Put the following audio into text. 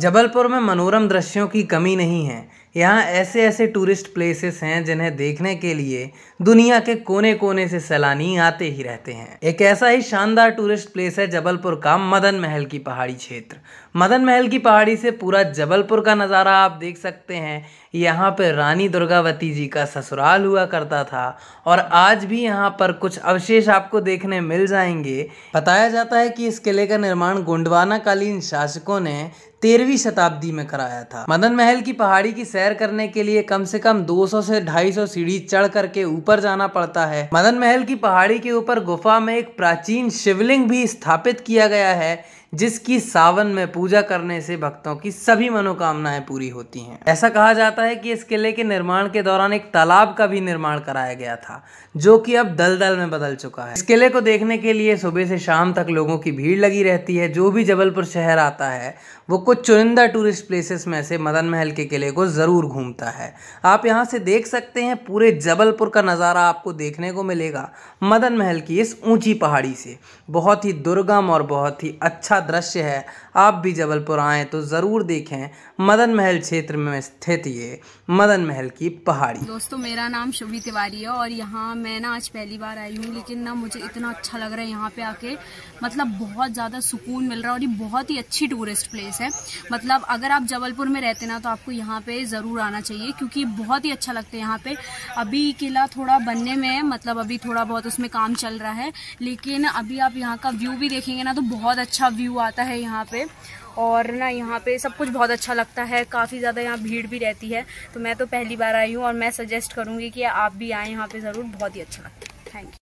जबलपुर में मनोरम दृश्यों की कमी नहीं है यहाँ ऐसे ऐसे टूरिस्ट प्लेसेस हैं जिन्हें देखने के लिए दुनिया के कोने कोने से सैलानी आते ही रहते हैं एक ऐसा ही शानदार टूरिस्ट प्लेस है जबलपुर का मदन महल की पहाड़ी क्षेत्र मदन महल की पहाड़ी से पूरा जबलपुर का नज़ारा आप देख सकते हैं यहाँ पर रानी दुर्गावती जी का ससुराल हुआ करता था और आज भी यहाँ पर कुछ अवशेष आपको देखने मिल जाएंगे बताया जाता है कि इस किले का निर्माण गोंडवाना कालीन शासकों ने तेरहवीं शताब्दी में कराया था मदन महल की पहाड़ी की सैर करने के लिए कम से कम 200 से 250 सीढ़ी चढ़ करके ऊपर जाना पड़ता है मदन महल की पहाड़ी के ऊपर गुफा में एक प्राचीन शिवलिंग भी स्थापित किया गया है जिसकी सावन में पूजा करने से भक्तों की सभी मनोकामनाएं पूरी होती हैं ऐसा कहा जाता है कि इस किले के निर्माण के दौरान एक तालाब का भी निर्माण कराया गया था जो कि अब दलदल में बदल चुका है इस किले को देखने के लिए सुबह से शाम तक लोगों की भीड़ लगी रहती है जो भी जबलपुर शहर आता है वो कुछ चुनिंदा टूरिस्ट प्लेसेस में से मदन महल के किले को ज़रूर घूमता है आप यहाँ से देख सकते हैं पूरे जबलपुर का नज़ारा आपको देखने को मिलेगा मदन महल की इस ऊंची पहाड़ी से बहुत ही दुर्गम और बहुत ही अच्छा अच्छा दृश्य है आप भी जबलपुर आए तो ज़रूर देखें मदन महल क्षेत्र में स्थित ये मदन महल की पहाड़ी दोस्तों मेरा नाम शुभी तिवारी है और यहाँ मैं ना आज पहली बार आई हूँ लेकिन ना मुझे इतना अच्छा लग रहा है यहाँ पे आके मतलब बहुत ज़्यादा सुकून मिल रहा है और ये बहुत ही अच्छी टूरिस्ट प्लेस है मतलब अगर आप जबलपुर में रहते ना तो आपको यहाँ पे ज़रूर आना चाहिए क्योंकि बहुत ही अच्छा लगता है यहाँ पे अभी किला थोड़ा बनने में है मतलब अभी थोड़ा बहुत उसमें काम चल रहा है लेकिन अभी आप यहाँ का व्यू भी देखेंगे ना तो बहुत अच्छा व्यू व्यू आता है यहाँ पे और ना यहाँ पे सब कुछ बहुत अच्छा लगता है काफ़ी ज़्यादा यहाँ भीड़ भी रहती है तो मैं तो पहली बार आई हूँ और मैं सजेस्ट करूँगी कि आप भी आएँ यहाँ पर ज़रूर बहुत ही अच्छा लगता है थैंक यू